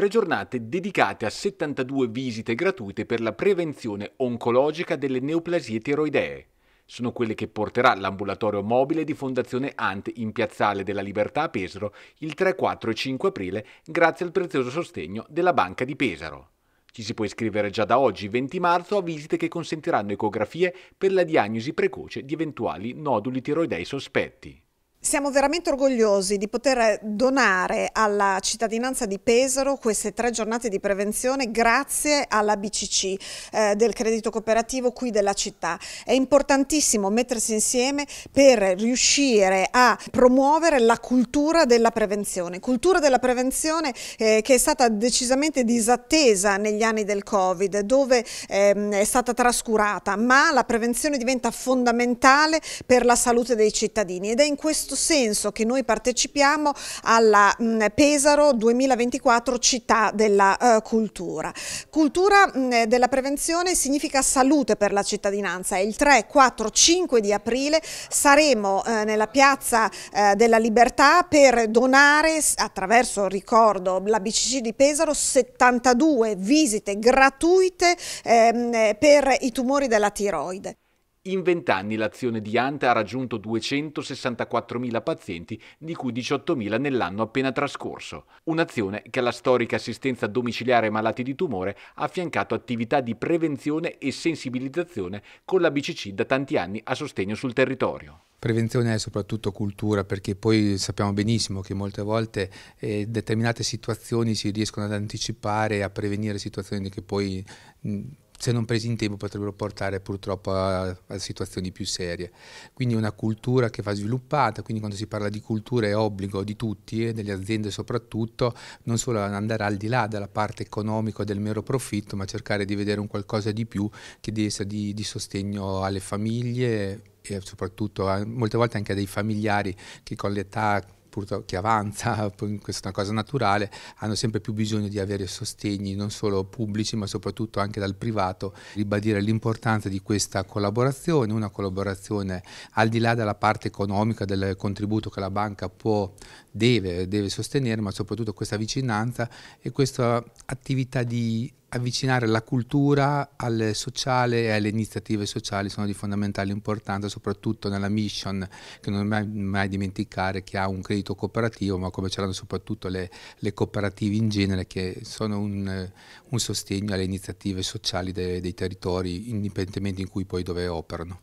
tre giornate dedicate a 72 visite gratuite per la prevenzione oncologica delle neoplasie tiroidee. Sono quelle che porterà l'ambulatorio mobile di Fondazione Ant in Piazzale della Libertà a Pesaro il 3, 4 e 5 aprile grazie al prezioso sostegno della Banca di Pesaro. Ci si può iscrivere già da oggi, 20 marzo, a visite che consentiranno ecografie per la diagnosi precoce di eventuali noduli tiroidei sospetti. Siamo veramente orgogliosi di poter donare alla cittadinanza di Pesaro queste tre giornate di prevenzione grazie alla BCC eh, del credito cooperativo qui della città. È importantissimo mettersi insieme per riuscire a promuovere la cultura della prevenzione, cultura della prevenzione eh, che è stata decisamente disattesa negli anni del Covid, dove ehm, è stata trascurata, ma la prevenzione diventa fondamentale per la salute dei cittadini ed è in questo questo senso che noi partecipiamo alla mh, Pesaro 2024 Città della uh, Cultura. Cultura mh, della prevenzione significa salute per la cittadinanza il 3, 4, 5 di aprile saremo eh, nella Piazza eh, della Libertà per donare attraverso, ricordo, la BCC di Pesaro 72 visite gratuite ehm, per i tumori della tiroide. In 20 anni l'azione di Ante ha raggiunto 264.000 pazienti, di cui 18.000 nell'anno appena trascorso. Un'azione che alla storica assistenza domiciliare ai malati di tumore ha affiancato attività di prevenzione e sensibilizzazione con la BCC da tanti anni a sostegno sul territorio. Prevenzione è soprattutto cultura perché poi sappiamo benissimo che molte volte eh, determinate situazioni si riescono ad anticipare e a prevenire situazioni che poi mh, se non presi in tempo potrebbero portare purtroppo a, a, situazioni più serie. Quindi è una cultura che va sviluppata, quindi quando si parla di cultura è obbligo di tutti e eh, delle aziende soprattutto, non solo andare al di là della parte economica del mero profitto, ma cercare di vedere un qualcosa di più che deve essere di, di sostegno alle famiglie e soprattutto a, molte volte anche a dei familiari che con l'età che avanza questa è una cosa naturale, hanno sempre più bisogno di avere sostegni non solo pubblici ma soprattutto anche dal privato, ribadire l'importanza di questa collaborazione, una collaborazione al di là della parte economica del contributo che la banca può, deve, deve sostenere, ma soprattutto questa vicinanza e questa attività di avvicinare la cultura al sociale e alle iniziative sociali sono di fondamentale importanza, soprattutto nella mission che non mai, mai dimenticare che ha un credito cooperativo, ma come c'erano soprattutto le, le, cooperative in genere che sono un, un sostegno alle iniziative sociali dei, dei territori, indipendentemente in cui poi dove operano.